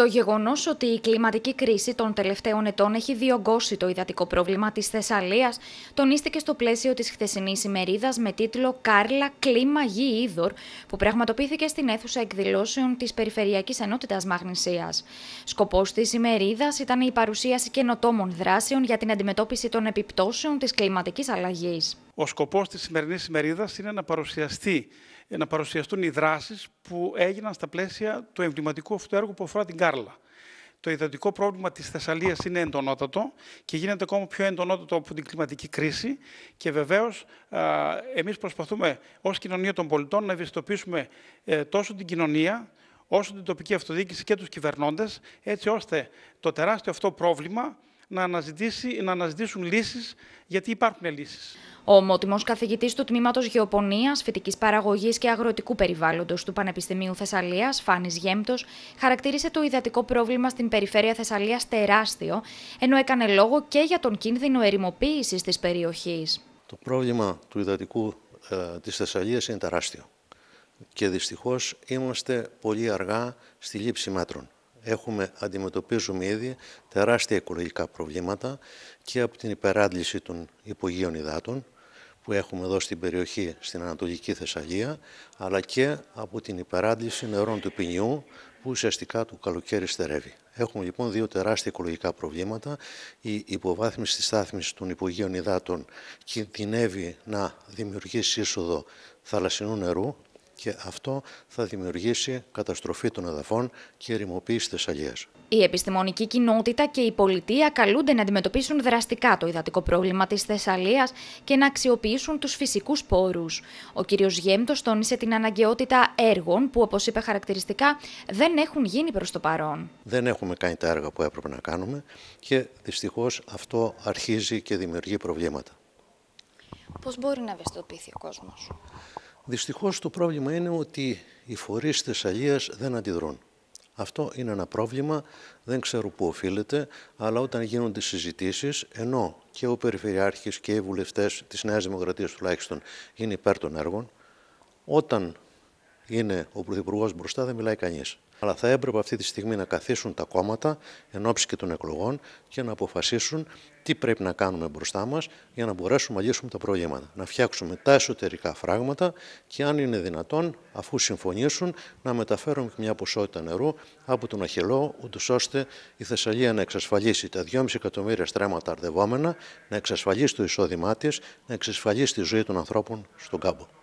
Το γεγονός ότι η κλιματική κρίση των τελευταίων ετών έχει διωγγώσει το υδατικό πρόβλημα της Θεσσαλίας τονίστηκε στο πλαίσιο της χθεσινής ημερίδας με τίτλο Κάρλα Κλίμα Γη Ήδωρ, που πραγματοποιήθηκε στην αίθουσα εκδηλώσεων της Περιφερειακής Ενότητας Μαγνησίας. Σκοπός της ημερίδας ήταν η παρουσίαση καινοτόμων δράσεων για την αντιμετώπιση των επιπτώσεων της κλιματικής αλλαγής. Ο σκοπός της σημερινής ημερίδας είναι να παρουσιαστεί ε, να παρουσιαστούν οι δράσεις που έγιναν στα πλαίσια του εμβληματικού αυτού έργου που αφορά την Κάρλα. Το ιδανικό πρόβλημα της Θεσσαλίας είναι εντονότατο και γίνεται ακόμα πιο εντονότατο από την κλιματική κρίση και βεβαίως, εμείς προσπαθούμε ως κοινωνία των πολιτών να ευαισθητοποιήσουμε ε, τόσο την κοινωνία όσο την τοπική αυτοδιοίκηση και τους κυβερνώντες έτσι ώστε το τεράστιο αυτό πρόβλημα να, αναζητήσει, να αναζητήσουν λύσεις, γιατί υπάρχουν λύσεις. Ο ομότιμος Καθηγητής του Τμήματος Γεωπονίας, Φυτική Παραγωγής και Αγροτικού Περιβάλλοντος του Πανεπιστημίου Θεσσαλίας, Φάνης Γέμπτο, χαρακτήρισε το υδατικό πρόβλημα στην περιφέρεια Θεσσαλίας τεράστιο, ενώ έκανε λόγο και για τον κίνδυνο ερημοποίησης της περιοχής. Το πρόβλημα του υδατικού ε, της Θεσσαλίας είναι τεράστιο και δυστυχώς είμαστε πολύ αργά στη λήψη μέτρων έχουμε, αντιμετωπίζουμε ήδη τεράστια οικολογικά προβλήματα και από την υπεράντληση των υπογείων υδάτων που έχουμε εδώ στην περιοχή στην Ανατολική Θεσσαλία, αλλά και από την υπεράντληση νερών του ποινιού που ουσιαστικά το καλοκαίρι στερεύει. Έχουμε λοιπόν δύο τεράστια οικολογικά προβλήματα. Η υποβάθμιση της στάθμης των υπογείων υδάτων κινδυνεύει να δημιουργήσει είσοδο θαλασσινού νερού, και αυτό θα δημιουργήσει καταστροφή των εδαφών και ερημοποίηση τη Θεσσαλία. Η επιστημονική κοινότητα και η πολιτεία καλούνται να αντιμετωπίσουν δραστικά το υδατικό πρόβλημα της Θεσσαλίας και να αξιοποιήσουν τους φυσικούς πόρους. Ο κ. Γέμτος τόνισε την αναγκαιότητα έργων που, όπως είπε χαρακτηριστικά, δεν έχουν γίνει προς το παρόν. Δεν έχουμε κάνει τα έργα που έπρεπε να κάνουμε και δυστυχώς αυτό αρχίζει και δημιουργεί προβλήματα. Πώς μπορεί να ευαισθητοποιηθεί ο κόσμος. Δυστυχώς το πρόβλημα είναι ότι οι φορείς της αλίας δεν αντιδρούν. Αυτό είναι ένα πρόβλημα, δεν ξέρω πού οφείλεται, αλλά όταν γίνονται συζητήσεις, ενώ και ο Περιφερειάρχης και οι βουλευτές της Νέας Δημοκρατίας τουλάχιστον είναι υπέρ των έργων, όταν είναι ο Πρωθυπουργός μπροστά δεν μιλάει κανείς. Αλλά θα έπρεπε αυτή τη στιγμή να καθίσουν τα κόμματα εν ώψη και των εκλογών και να αποφασίσουν τι πρέπει να κάνουμε μπροστά μας για να μπορέσουμε να λύσουμε τα προβλήματα. Να φτιάξουμε τα εσωτερικά φράγματα και, αν είναι δυνατόν, αφού συμφωνήσουν, να μεταφέρουμε μια ποσότητα νερού από τον Αχυλό, ούτως ώστε η Θεσσαλία να εξασφαλίσει τα 2,5 εκατομμύρια στρέμματα αρδευόμενα, να εξασφαλίσει το εισόδημά της, να εξασφαλίσει τη ζωή των ανθρώπων στον κάμπο.